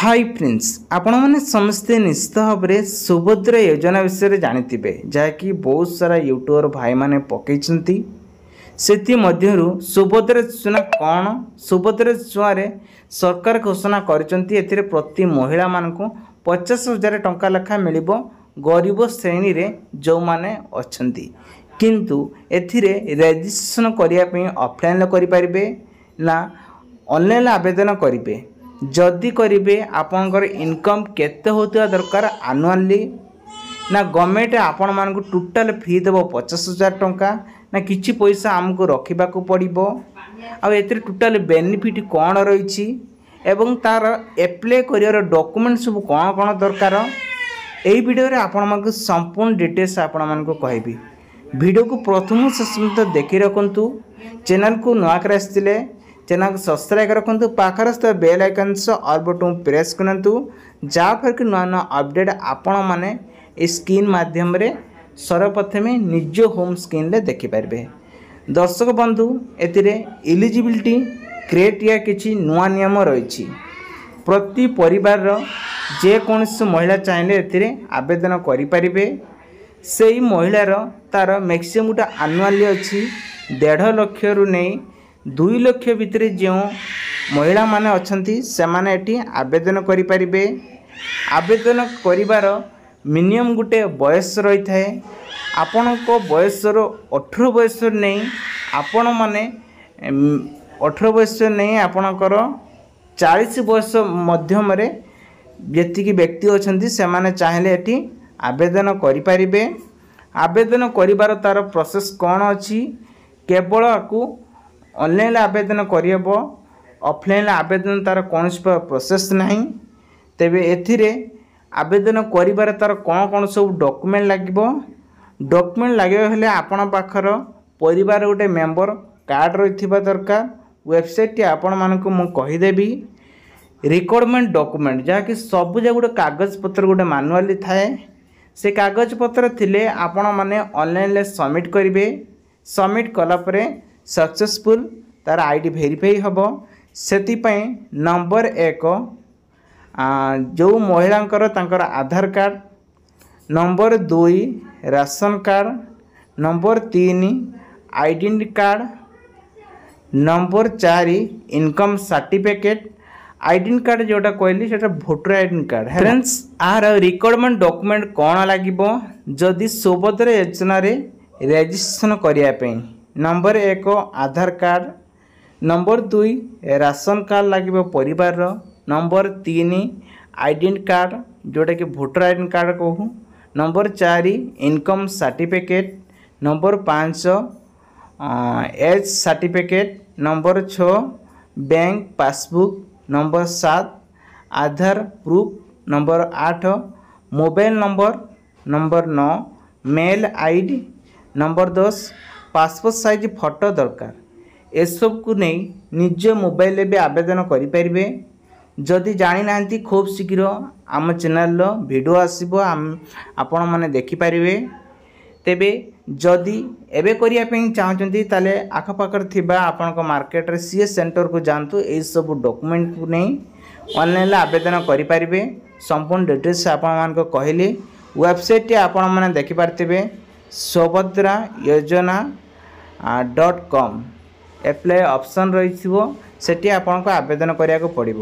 high prince ଆପଣମାନେ ସମସ୍ତେ ନିଶ୍ଚିତ ଭାବରେ ସୁଭଦ୍ର ଯୋଜନା ବିଷୟରେ ଜାଣିଥିବେ ଯାହାକି ବହୁତ ସାରା ୟୁଟ୍ୟୁବର ଭାଇମାନେ ପକାଇଛନ୍ତି ସେଥିମଧ୍ୟରୁ ସୁଭଦ୍ର ଯୋଜନା କ'ଣ ସୁଭଦ୍ର ଯୋଜନାରେ ସରକାର ଘୋଷଣା କରିଛନ୍ତି ଏଥିରେ ପ୍ରତି ମହିଳାମାନଙ୍କୁ ପଚାଶ ହଜାର ଟଙ୍କା ଲେଖା ମିଳିବ ଗରିବ ଶ୍ରେଣୀରେ ଯେଉଁମାନେ ଅଛନ୍ତି କିନ୍ତୁ ଏଥିରେ ରେଜିଷ୍ଟ୍ରେସନ କରିବା ପାଇଁ ଅଫଲାଇନ୍ରେ କରିପାରିବେ ନା ଅନଲାଇନ୍ ଆବେଦନ କରିବେ ଯଦି କରିବେ ଆପଣଙ୍କର ଇନକମ୍ କେତେ ହେଉଥିବା ଦରକାର ଆନୁଆଲି ନା ଗଭର୍ଣ୍ଣମେଣ୍ଟ ଆପଣମାନଙ୍କୁ ଟୋଟାଲ ଫି ଦେବ ପଚାଶ ହଜାର ଟଙ୍କା ନା କିଛି ପଇସା ଆମକୁ ରଖିବାକୁ ପଡ଼ିବ ଆଉ ଏଥିରେ ଟୋଟାଲ ବେନିଫିଟ୍ କ'ଣ ରହିଛି ଏବଂ ତା'ର ଆପ୍ଲାଏ କରିବାର ଡକ୍ୟୁମେଣ୍ଟ ସବୁ କ'ଣ କ'ଣ ଦରକାର ଏହି ଭିଡ଼ିଓରେ ଆପଣମାନଙ୍କୁ ସମ୍ପୂର୍ଣ୍ଣ ଡିଟେଲ୍ସ ଆପଣମାନଙ୍କୁ କହିବି ଭିଡ଼ିଓକୁ ପ୍ରଥମ ଶେଷ ଦେଖି ରଖନ୍ତୁ ଚ୍ୟାନେଲକୁ ନୂଆକରି ଆସିଥିଲେ ଚ୍ୟାନେଲ୍କୁ ସବସ୍କ୍ରାଇବ୍ ରଖନ୍ତୁ ପାଖରେ ଥିବା ବେଲ୍ ଆଇକନ୍ ସହ ଅଲ୍ ବଟନ୍ ପ୍ରେସ୍ କରନ୍ତୁ ଯାହାଫଳରେ ନୂଆ ନୂଆ ଅପଡ଼େଟ୍ ଆପଣମାନେ ଏ ସ୍କ୍ରିନ୍ ମାଧ୍ୟମରେ ସର୍ବପ୍ରଥମେ ନିଜ ହୋମ୍ ସ୍କ୍ରିନ୍ରେ ଦେଖିପାରିବେ ଦର୍ଶକ ବନ୍ଧୁ ଏଥିରେ ଏଲିଜିବିଲିଟି କ୍ରେଟିଆ କିଛି ନୂଆ ନିୟମ ରହିଛି ପ୍ରତି ପରିବାରର ଯେକୌଣସି ମହିଳା ଚାହିଁଲେ ଏଥିରେ ଆବେଦନ କରିପାରିବେ ସେହି ମହିଳାର ତା'ର ମ୍ୟାକ୍ସିମମ୍ଟା ଆନୁଆଲି ଅଛି ଦେଢ଼ ଲକ୍ଷରୁ ନେଇ ଦୁଇ ଲକ୍ଷ ଭିତରେ ଯେଉଁ ମହିଳାମାନେ ଅଛନ୍ତି ସେମାନେ ଏଠି ଆବେଦନ କରିପାରିବେ ଆବେଦନ କରିବାର ମିନିମମ୍ ଗୋଟେ ବୟସ ରହିଥାଏ ଆପଣଙ୍କ ବୟସର ଅଠର ବୟସରୁ ନେଇ ଆପଣମାନେ ଅଠର ବୟସ ନେଇ ଆପଣଙ୍କର ଚାଳିଶ ବୟସ ମଧ୍ୟମରେ ଯେତିକି ବ୍ୟକ୍ତି ଅଛନ୍ତି ସେମାନେ ଚାହିଁଲେ ଏଠି ଆବେଦନ କରିପାରିବେ ଆବେଦନ କରିବାର ତା'ର ପ୍ରସେସ୍ କ'ଣ ଅଛି କେବଳ ଆକୁ ଅନଲାଇନ୍ ଆବେଦନ କରିହେବ ଅଫଲାଇନ୍ ଆବେଦନ ତା'ର କୌଣସି ପ୍ରୋସେସ୍ ନାହିଁ ତେବେ ଏଥିରେ ଆବେଦନ କରିବାରେ ତା'ର କ'ଣ କ'ଣ ସବୁ ଡକ୍ୟୁମେଣ୍ଟ ଲାଗିବ ଡକ୍ୟୁମେଣ୍ଟ ଲାଗିବାକୁ ହେଲେ ଆପଣ ପାଖର ପରିବାର ଗୋଟେ ମେମ୍ବର କାର୍ଡ଼ ରହିଥିବା ଦରକାର ୱେବସାଇଟ୍ଟି ଆପଣମାନଙ୍କୁ ମୁଁ କହିଦେବି ରେକର୍ଡ଼ମେଣ୍ଟ ଡକ୍ୟୁମେଣ୍ଟ ଯାହାକି ସବୁ ଯାକ ଗୋଟେ କାଗଜପତ୍ର ଗୋଟେ ମାନୁଆଲି ଥାଏ ସେ କାଗଜପତ୍ର ଥିଲେ ଆପଣମାନେ ଅନଲାଇନ୍ରେ ସବମିଟ୍ କରିବେ ସବମିଟ୍ କଲାପରେ सक्सेसफुल তার আইডি ভেরিফাই হব ସେଥିପାଇଁ ନମ୍ବର ଏକ ଯେଉଁ ମହିଳାଙ୍କର ତାଙ୍କର ଆଧାର କାର୍ଡ଼ ନମ୍ବର ଦୁଇ ରାସନ କାର୍ଡ଼ ନମ୍ବର ତିନି ଆଇଡେଣ୍ଟି କାର୍ଡ଼ ନମ୍ବର ଚାରି ଇନକମ୍ ସାର୍ଟିଫିକେଟ୍ ଆଇଡେଣ୍ଟି କାର୍ଡ଼ ଯେଉଁଟା କହିଲି ସେଇଟା ଭୋଟର ଆଇଡେଣ୍ଟି କାର୍ଡ଼ ଫ୍ରେଣ୍ଡସ୍ ଆହାର ରିକ୍ୱାରମେଣ୍ଟ ଡକୁମେଣ୍ଟ କ'ଣ ଲାଗିବ ଯଦି ସୁଭଦ୍ରା ଯୋଜନାରେ ରେଜିଷ୍ଟ୍ରେସନ୍ କରିବା ପାଇଁ नम्बर एक आधार कार्ड नम्बर दुई रासन कर्ड लाग नम्बर तीन आइडेन्ट कार्ड जोटा कि भोटर आइडेन्ट कार्ड कह नम्बर चार इनकम सर्टिफिकेट नम्बर पाँच एज सर्टिफिकेट नम्बर छ बैंक पासबुक नम्बर सात आधार प्रूफ नम्बर आठ मोबाइल नम्बर नम्बर नौ मेल आईडी नम्बर दस পাসপোর্ট সাইজ ফটো দরকার এসবু নেই নিজ মোবাইলে বি আবেদন করে যদি জানি না খুব শীঘ্র আম চ্যানেল ভিডিও আসব আপন মানে দেখিপারে তেবে যদি এবে করা চাহুমান তাহলে আখপাখে থাকা আপনার মার্কেটে সিএ সেটর কু যাতে এইসব ডকুমেন্ট নেই অনলাইন আবেদন করে সম্পূর্ণ ডিটেলস আপনার কহিলি ওয়েবসাইটটি আপনার দেখিপারে ସୁଭଦ୍ରା ଯୋଜନା ଡଟ୍ କମ୍ ଏପ୍ଲାଏ ଅପସନ୍ ରହିଥିବ ସେଠି ଆପଣଙ୍କୁ ଆବେଦନ କରିବାକୁ ପଡ଼ିବ